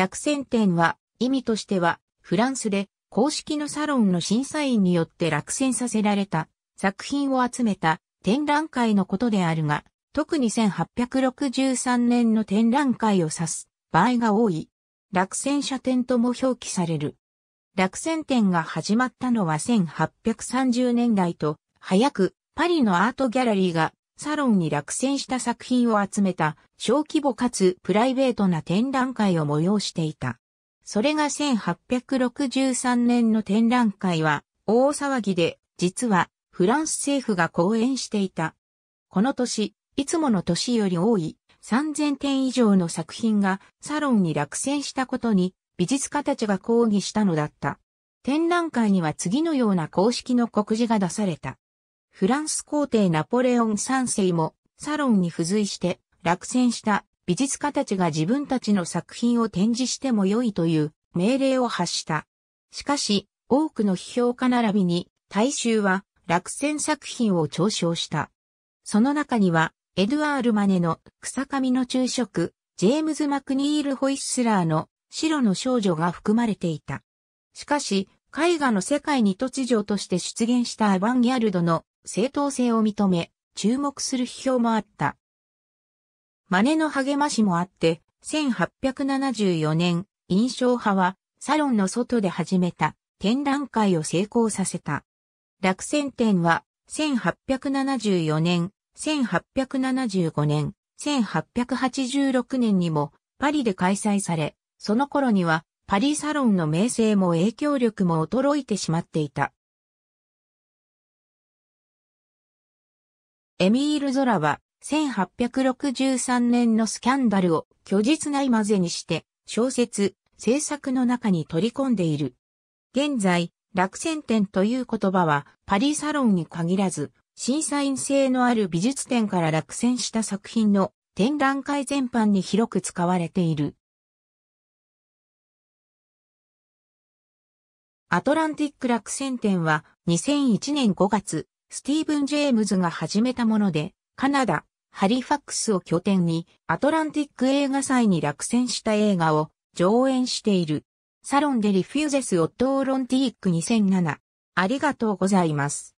落選点は、意味としては、フランスで公式のサロンの審査員によって落選させられた作品を集めた展覧会のことであるが、特に1863年の展覧会を指す場合が多い。落選者点とも表記される。落選点が始まったのは1830年代と、早くパリのアートギャラリーがサロンに落選した作品を集めた小規模かつプライベートな展覧会を催していた。それが1863年の展覧会は大騒ぎで、実はフランス政府が講演していた。この年、いつもの年より多い3000点以上の作品がサロンに落選したことに美術家たちが抗議したのだった。展覧会には次のような公式の告示が出された。フランス皇帝ナポレオン三世もサロンに付随して落選した美術家たちが自分たちの作品を展示しても良いという命令を発した。しかし、多くの批評家並びに大衆は落選作品を嘲笑した。その中には、エドワール・マネの草上の昼食、ジェームズ・マクニール・ホイッスラーの白の少女が含まれていた。しかし、絵画の世界に突如として出現したアバンギャルドの正当性を認め、注目する批評もあった。真似の励ましもあって、1874年、印象派は、サロンの外で始めた展覧会を成功させた。落選展は、1874年、1875年、1886年にもパリで開催され、その頃にはパリサロンの名声も影響力も衰えてしまっていた。エミール・ゾラは、1863年のスキャンダルを虚実ない混ぜにして、小説、制作の中に取り込んでいる。現在、落選点という言葉は、パリサロンに限らず、審査員性のある美術展から落選した作品の展覧会全般に広く使われている。アトランティック落選展は2001年5月、スティーブン・ジェームズが始めたもので、カナダ、ハリファックスを拠点に、アトランティック映画祭に落選した映画を上演している。サロンでリフューゼス・オット・オロンティック2007。ありがとうございます。